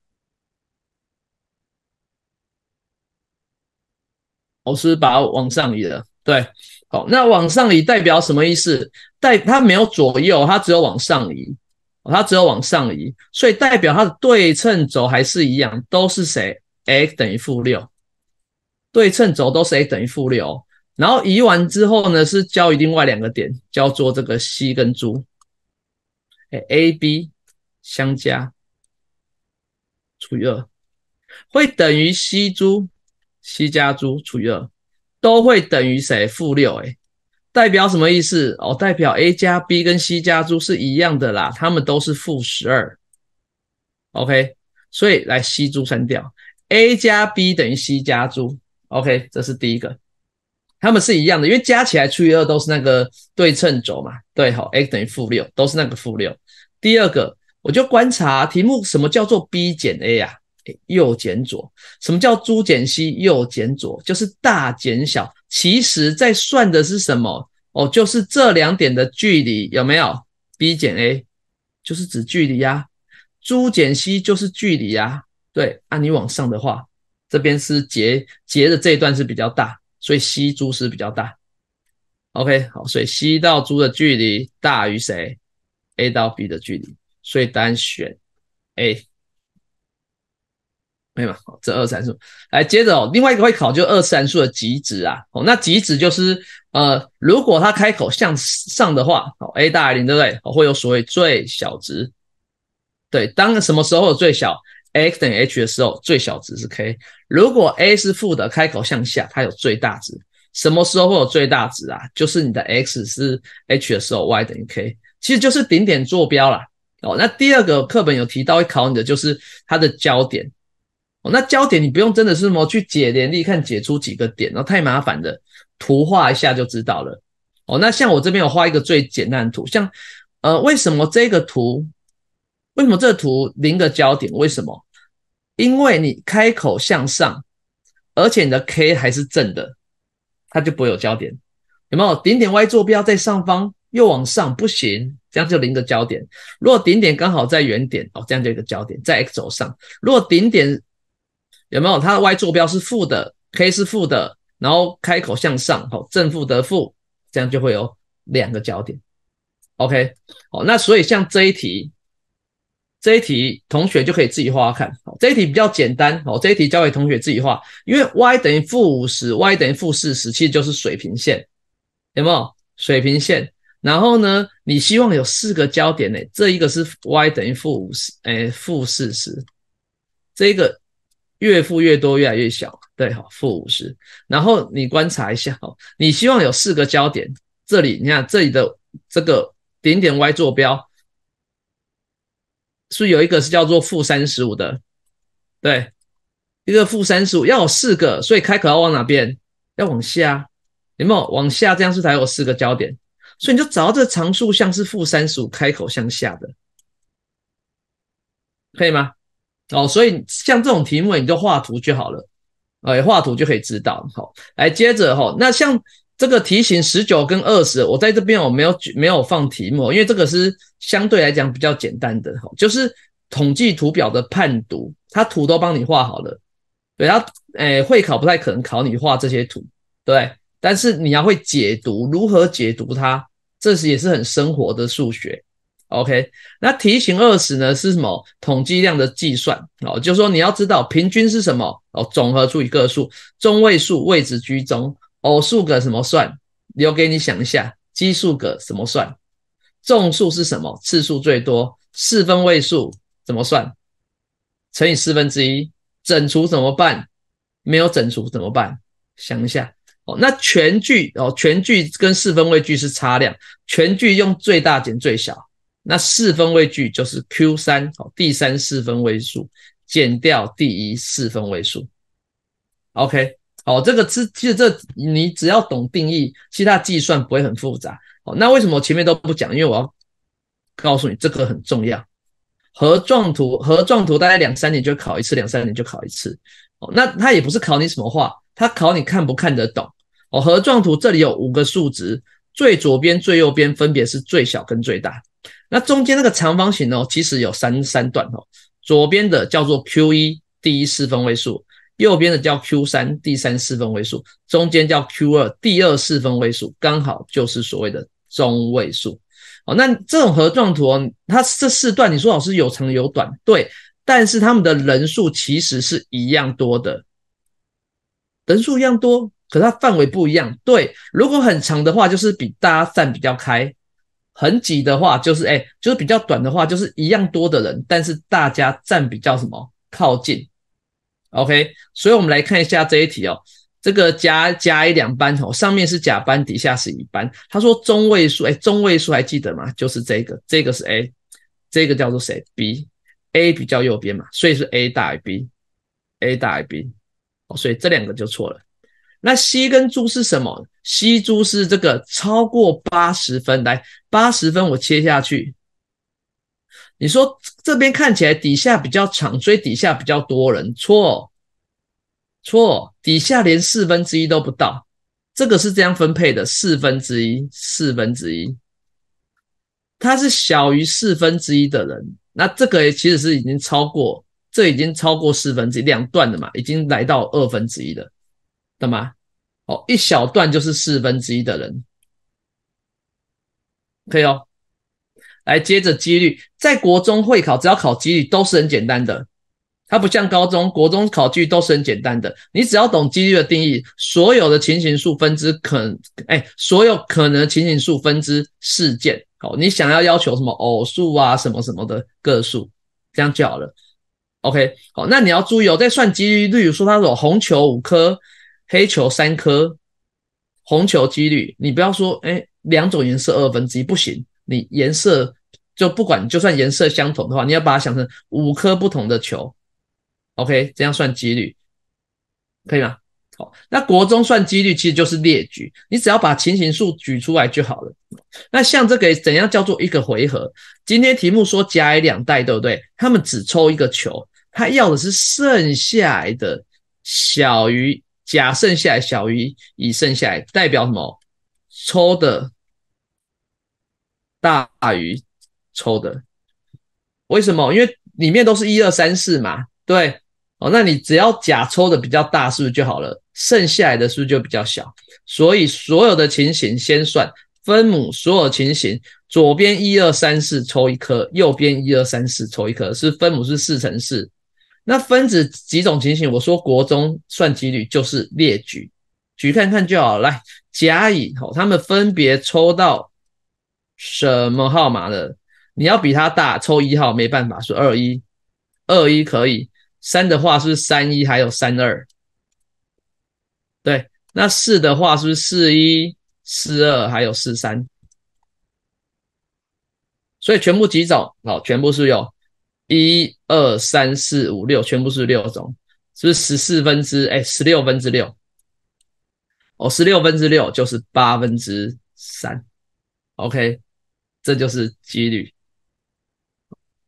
我是把它往上移了。对，好，那往上移代表什么意思？代它没有左右，它只有往上移。它只有往上移，所以代表它的对称轴还是一样，都是谁？x 等于负六，对称轴都是 x 等于负六。然后移完之后呢，是交于另外两个点，叫做这个 C 跟 Z。哎，AB 相加除以二，会等于 CZ，C 加 Z 除以二，都会等于谁？负六哎。代表什么意思？哦，代表 a 加 b 跟 c 加 z 是一样的啦，它们都是负十二。OK，所以来 c 珠删掉，a 加 b 等于 c 加 z。OK，这是第一个，它们是一样的，因为加起来除以二都是那个对称轴嘛。对，好，x 等于负六，都是那个负六。第二个，我就观察题目，什么叫做 b 减 a 啊？右减左，什么叫 z 减 c？右减左，就是大减小。其实在算的是什么？哦，就是这两点的距离有没有？b 减 a 就是指距离呀，猪减 c 就是距离呀。对，啊，你往上的话，这边是截截的这一段是比较大，所以 c 猪是比较大。OK，好，所以 c 到猪的距离大于谁？a 到 b 的距离，所以单选 A。对吧？这二次函数。来，接着哦，另外一个会考就二次函数的极值啊。哦，那极值就是呃，如果它开口向上的话，哦，a 大于零，对不对？会有所谓最小值。对，当什么时候最小？x 等于 h 的时候，最小值是 k。如果 a 是负的，开口向下，它有最大值。什么时候会有最大值啊？就是你的 x 是 h 的时候，y 等于 k。其实就是顶点坐标啦。哦，那第二个课本有提到会考你的就是它的焦点。哦，那焦点你不用真的是什么去解联立，看解出几个点，哦，太麻烦的，图画一下就知道了。哦，那像我这边我画一个最简单的图，像，呃，为什么这个图，为什么这个图零个焦点？为什么？因为你开口向上，而且你的 k 还是正的，它就不会有焦点。有没有顶点 y 坐标在上方又往上，不行，这样就零个焦点。如果顶点刚好在原点，哦，这样就一个焦点在 x 轴上。如果顶点有没有它的 y 坐标是负的，k 是负的，然后开口向上，好正负得负，这样就会有两个焦点。OK，好，那所以像这一题，这一题同学就可以自己画画看。好，这一题比较简单，好，这一题交给同学自己画，因为 y 等于负五十，y 等于负四十，其实就是水平线，有没有水平线？然后呢，你希望有四个焦点呢？这一个是 y 等于负五十，哎，负四十，这个。越负越多，越来越小。对，好，负五十。然后你观察一下，你希望有四个交点。这里，你看这里的这个点点 y 坐标，是有一个是叫做负三十五的。对，一个负三十五要有四个，所以开口要往哪边？要往下。有没有往下？这样是才有四个交点。所以你就找到这常数项是负三十五，开口向下的，可以吗？哦，所以像这种题目，你就画图就好了，哎，画图就可以知道。好，来接着哈，那像这个题型十九跟二十，我在这边我没有没有放题目，因为这个是相对来讲比较简单的哈，就是统计图表的判读，它图都帮你画好了，对，它，哎，会考不太可能考你画这些图，对，但是你要会解读，如何解读它，这是也是很生活的数学。OK，那题型二十呢是什么？统计量的计算，哦，就是说你要知道平均是什么，哦，总和除以个数，中位数位置居中，偶数个什么算，留给你想一下，奇数个什么算，众数是什么？次数最多，四分位数怎么算？乘以四分之一，整除怎么办？没有整除怎么办？想一下，哦，那全句哦，全句跟四分位距是差量，全句用最大减最小。那四分位距就是 Q 三，好，第三四分位数减掉第一四分位数。OK，好，这个之其实这你只要懂定义，其他计算不会很复杂。哦，那为什么我前面都不讲？因为我要告诉你这个很重要。核状图，核状图大概两三年就考一次，两三年就考一次。哦，那它也不是考你什么画，它考你看不看得懂。哦，核状图这里有五个数值，最左边最右边分别是最小跟最大。那中间那个长方形哦，其实有三三段哦，左边的叫做 Q 一第一四分位数，右边的叫 Q 三第三四分位数，中间叫 Q 二第二四分位数，刚好就是所谓的中位数哦。那这种盒状图哦，它这四段你说老师有长有短，对，但是他们的人数其实是一样多的，人数一样多，可它范围不一样，对。如果很长的话，就是比大家站比较开。很挤的话，就是哎，就是比较短的话，就是一样多的人，但是大家占比较什么靠近？OK，所以我们来看一下这一题哦。这个甲甲乙两班哦，上面是甲班，底下是乙班。他说中位数，哎，中位数还记得吗？就是这个，这个是 A，这个叫做谁？B，A 比较右边嘛，所以是 A 大于 B，A 大于 B。哦，所以这两个就错了。那 C 跟猪是什么？西珠是这个超过八十分，来八十分我切下去。你说这边看起来底下比较长，所以底下比较多人。错错，底下连四分之一都不到。这个是这样分配的，四分之一，四分之一，它是小于四分之一的人。那这个其实是已经超过，这已经超过四分之两段的嘛，已经来到二分之一了，懂吗？一小段就是四分之一的人，可以哦。来接着几率，在国中会考只要考几率都是很简单的，它不像高中国中考据都是很简单的，你只要懂几率的定义，所有的情形数分支可哎，所有可能情形数分支事件，好，你想要要求什么偶数啊，什么什么的个数，这样就好了。OK，好，那你要注意，哦，在算几率，说它有红球五颗。黑球三颗，红球几率，你不要说，哎，两种颜色二分之一不行，你颜色就不管，就算颜色相同的话，你要把它想成五颗不同的球，OK，这样算几率可以吗？好，那国中算几率其实就是列举，你只要把情形数举出来就好了。那像这个怎样叫做一个回合？今天题目说甲乙两袋，对不对？他们只抽一个球，他要的是剩下的小于。甲剩下来小于乙剩下来，代表什么？抽的大于抽的，为什么？因为里面都是一二三四嘛。对，哦，那你只要甲抽的比较大，是不是就好了？剩下来的数就比较小。所以所有的情形先算分母，所有情形左边一二三四抽一颗，右边一二三四抽一颗，是分母是四乘四。那分子几种情形，我说国中算几率就是列举，举看看就好。来，甲乙好，他们分别抽到什么号码的？你要比他大，抽一号没办法，是二一，二一可以。三的话是三一，还有三二。对，那四的话是四一、四二，还有四三。所以全部几种，好，全部是有。一二三四五六，全部是六种，是不是十四分之哎十六分之六？哦，十六分之六就是八分之三。OK，这就是几率。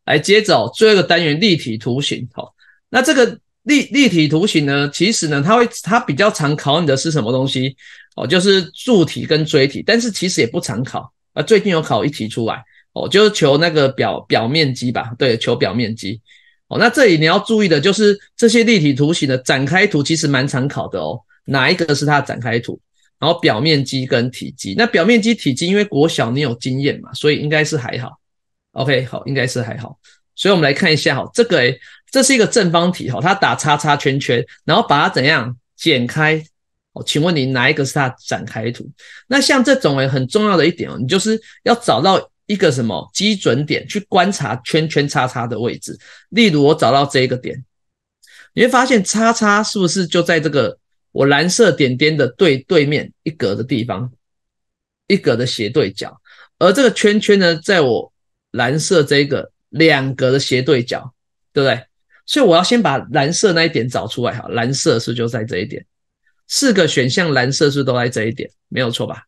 来，接着最后一个单元立体图形。好，那这个立立体图形呢，其实呢，它会它比较常考你的是什么东西？哦，就是柱体跟锥体。但是其实也不常考啊，最近有考一题出来。哦，就是求那个表表面积吧，对，求表面积。哦，那这里你要注意的就是这些立体图形的展开图其实蛮常考的哦，哪一个是它展开图？然后表面积跟体积，那表面积、体积，因为国小你有经验嘛，所以应该是还好。OK，好，应该是还好。所以我们来看一下，哈，这个诶，这是一个正方体，哈，它打叉叉圈圈，然后把它怎样剪开？哦，请问你哪一个是它展开图？那像这种诶，很重要的一点哦，你就是要找到。一个什么基准点去观察圈圈叉叉的位置，例如我找到这一个点，你会发现叉叉是不是就在这个我蓝色点点的对对面一格的地方，一格的斜对角，而这个圈圈呢，在我蓝色这个两格的斜对角，对不对？所以我要先把蓝色那一点找出来哈，蓝色是就在这一点，四个选项蓝色是都在这一点，没有错吧？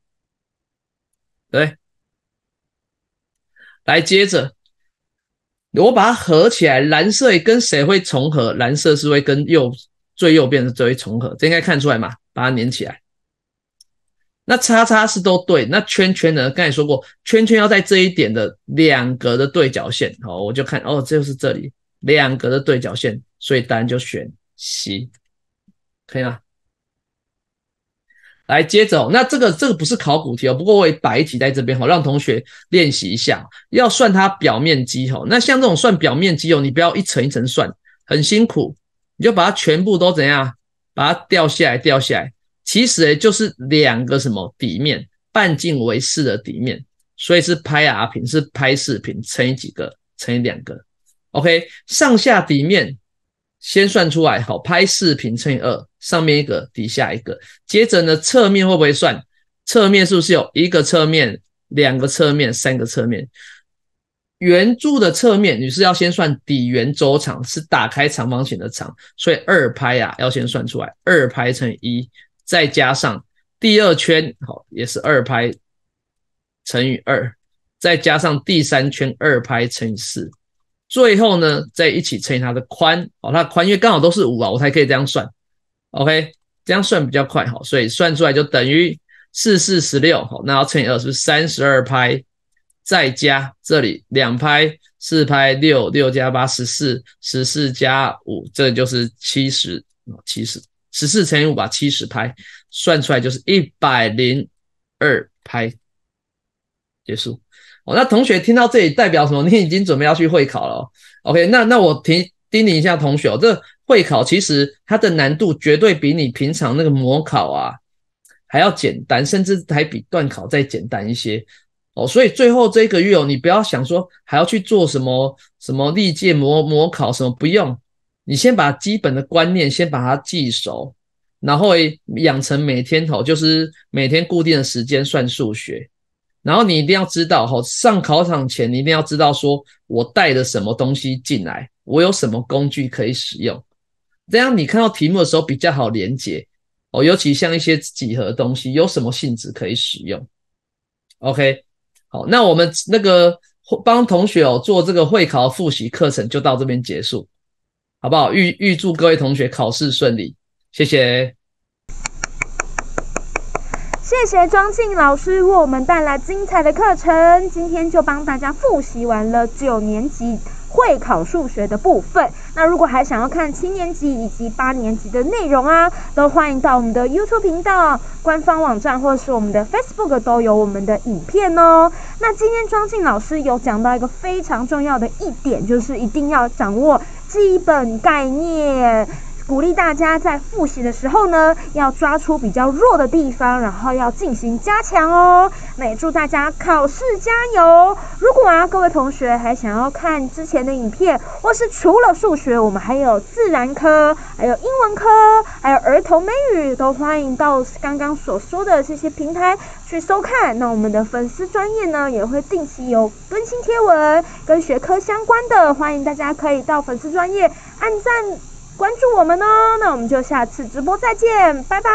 对。来接着，我把它合起来，蓝色跟谁会重合？蓝色是会跟右最右边是最重合，这应该看出来嘛？把它粘起来，那叉叉是都对，那圈圈呢？刚才说过，圈圈要在这一点的两格的对角线，好，我就看，哦，就是这里两格的对角线，所以答案就选 C，可以吗？来，接着那这个这个不是考古题哦，不过我也摆一题在这边哈，让同学练习一下，要算它表面积哈。那像这种算表面积哦，你不要一层一层算，很辛苦，你就把它全部都怎样，把它掉下来掉下来，其实诶，就是两个什么底面，半径为四的底面，所以是拍 r 平是拍视频，乘以几个，乘以两个，OK，上下底面先算出来好，拍视频乘以二。上面一个，底下一个，接着呢，侧面会不会算？侧面是不是有一个侧面，两个侧面，三个侧面。圆柱的侧面，你是要先算底圆周长，是打开长方形的长，所以二拍呀，要先算出来，二拍乘一，再加上第二圈，好，也是二拍乘以二，再加上第三圈二拍乘以四，最后呢，再一起乘以它的宽，好，它宽因为刚好都是五啊，我才可以这样算。OK，这样算比较快，哈，所以算出来就等于四四十六，好，那要乘以二，是不是三十二拍？再加这里两拍四拍六六加八十四十四加五，这就是七十哦，七十十四乘以五吧，七十拍算出来就是一百零二拍结束。哦，那同学听到这里代表什么？你已经准备要去会考了。OK，那那我提叮咛一下同学哦，这。会考其实它的难度绝对比你平常那个模考啊还要简单，甚至还比段考再简单一些哦。所以最后这个月哦，你不要想说还要去做什么什么历届模模考什么，不用。你先把基本的观念先把它记熟，然后养成每天哦，就是每天固定的时间算数学。然后你一定要知道哦，上考场前你一定要知道说我带了什么东西进来，我有什么工具可以使用。这样你看到题目的时候比较好连接哦，尤其像一些几何的东西，有什么性质可以使用？OK，好，那我们那个帮同学哦做这个会考复习课程就到这边结束，好不好？预预祝各位同学考试顺利，谢谢。谢谢庄静老师为我们带来精彩的课程，今天就帮大家复习完了九年级。会考数学的部分，那如果还想要看七年级以及八年级的内容啊，都欢迎到我们的 YouTube 频道、官方网站或是我们的 Facebook 都有我们的影片哦。那今天庄静老师有讲到一个非常重要的一点，就是一定要掌握基本概念。鼓励大家在复习的时候呢，要抓出比较弱的地方，然后要进行加强哦。那也祝大家考试加油！如果啊，各位同学还想要看之前的影片，或是除了数学，我们还有自然科、还有英文科、还有儿童美语，都欢迎到刚刚所说的这些平台去收看。那我们的粉丝专业呢，也会定期有更新贴文，跟学科相关的，欢迎大家可以到粉丝专业按赞。关注我们哦，那我们就下次直播再见，拜拜。